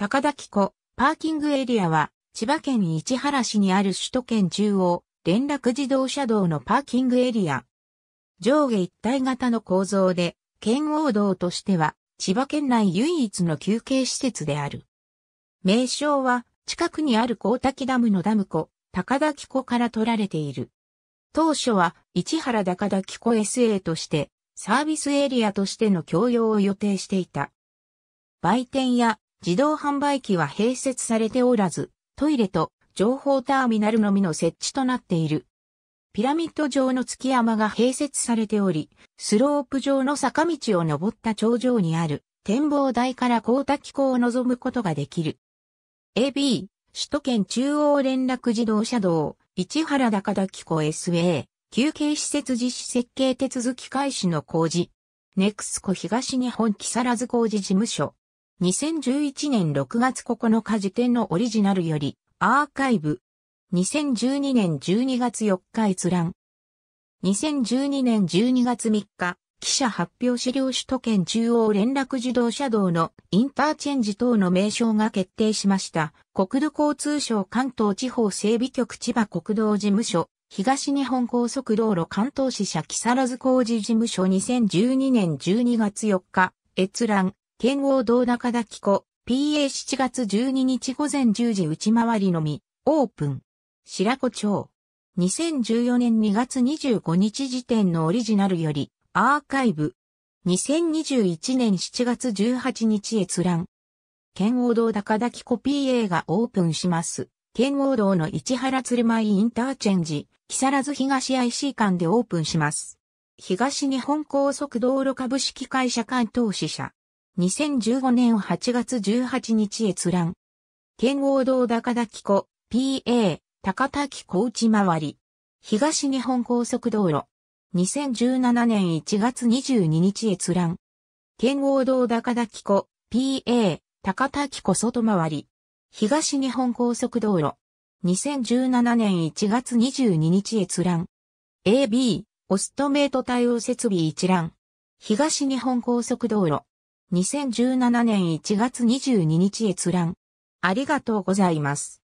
高田木湖、パーキングエリアは、千葉県市原市にある首都圏中央、連絡自動車道のパーキングエリア。上下一体型の構造で、圏央道としては、千葉県内唯一の休憩施設である。名称は、近くにある高滝ダムのダム湖、高田木湖から取られている。当初は、市原高田木湖 SA として、サービスエリアとしての供用を予定していた。売店や自動販売機は併設されておらず、トイレと情報ターミナルのみの設置となっている。ピラミッド状の月山が併設されており、スロープ状の坂道を登った頂上にある展望台から光滝湖を望むことができる。AB、首都圏中央連絡自動車道、市原高滝湖 SA、休憩施設実施設計手続き開始の工事。ネクスコ東日本木更津工事事務所。2011年6月9日時点のオリジナルより、アーカイブ。2012年12月4日閲覧。2012年12月3日、記者発表資料首都圏中央連絡自動車道のインターチェンジ等の名称が決定しました。国土交通省関東地方整備局千葉国道事務所、東日本高速道路関東支社木更津工事事務所2012年12月4日、閲覧、剣王道中田紀子、PA7 月12日午前10時内回りのみ、オープン。白子町。2014年2月25日時点のオリジナルより、アーカイブ。2021年7月18日閲覧。剣王道高田紀子 PA がオープンします。剣王道の市原鶴舞インターチェンジ、木更津東 IC 間でオープンします。東日本高速道路株式会社間投資者。2015年8月18日閲覧。剣王道高田紀湖、PA、高田紀子内回り。東日本高速道路。2017年1月22日閲覧。剣王道高田紀湖、PA、高田紀湖外回り。東日本高速道路。2017年1月22日閲覧。AB、オストメイト対応設備一覧。東日本高速道路。2017年1月22日閲覧。ありがとうございます。